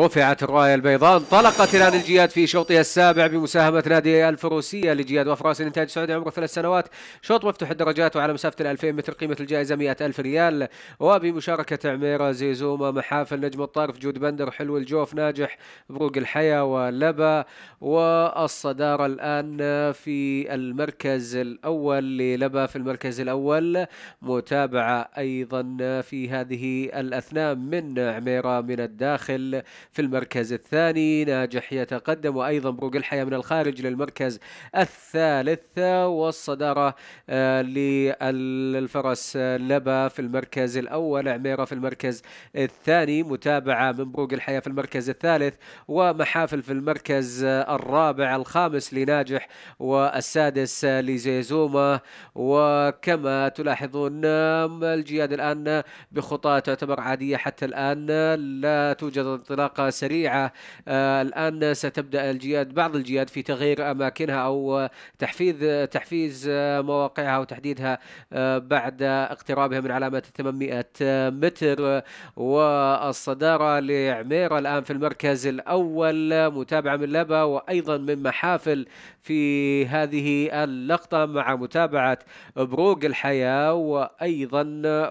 رفعت الراية البيضاء انطلقت الآن الجياد في شوطها السابع بمساهمة نادي الفروسية لجياد وفراس الإنتاج السعودي عمره ثلاث سنوات شوط مفتوح الدرجات وعلى مسافة ال 2000 متر قيمة الجائزة 100 ألف ريال وبمشاركة عميرة زيزوما محافل نجم الطرف جود بندر حلو الجوف ناجح بروق الحياة ولبا والصدارة الآن في المركز الأول للبا في المركز الأول متابعة أيضا في هذه الأثناء من عميرة من الداخل في المركز الثاني ناجح يتقدم وأيضا بروق الحياة من الخارج للمركز الثالث والصدارة آه، للفرس آه، لبا في المركز الأول عميرة في المركز الثاني متابعة من بروق الحياة في المركز الثالث ومحافل في المركز آه، الرابع الخامس لناجح والسادس لزيزومة وكما تلاحظون الجياد الآن بخطى تعتبر عادية حتى الآن لا توجد انطلاق انطلاقه سريعه آه، الان ستبدا الجياد بعض الجياد في تغيير اماكنها او تحفيز تحفيز آه، مواقعها وتحديدها آه، بعد اقترابها من علامه 800 متر والصداره لعميره الان في المركز الاول متابعه من لبا وايضا من محافل في هذه اللقطه مع متابعه بروق الحياه وايضا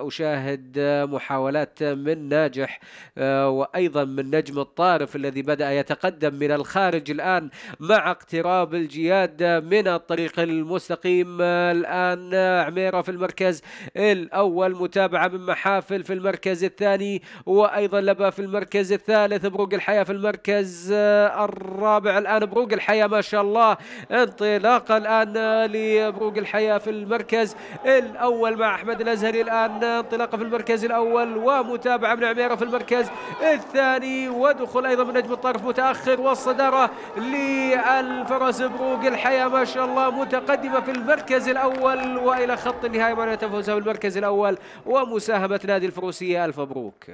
اشاهد محاولات من ناجح وايضا من نجم النجم الطارف الذي بدأ يتقدم من الخارج الآن مع اقتراب الجياد من الطريق المستقيم الآن عميرة في المركز الأول متابعة من محافل في المركز الثاني وأيضا لبا في المركز الثالث بروق الحياة في المركز الرابع الآن بروق الحياة ما شاء الله انطلاق الآن لبروق الحياة في المركز الأول مع أحمد الأزهري الآن انطلاقه في المركز الأول ومتابعة من عميرة في المركز الثاني ودخول أيضا من نجم الطرف متأخر والصدارة للفرس بروق الحياة ما شاء الله متقدمة في المركز الأول وإلى خط النهاية ما تفوزها بالمركز الأول ومساهمة نادي الفروسية ألف مبروك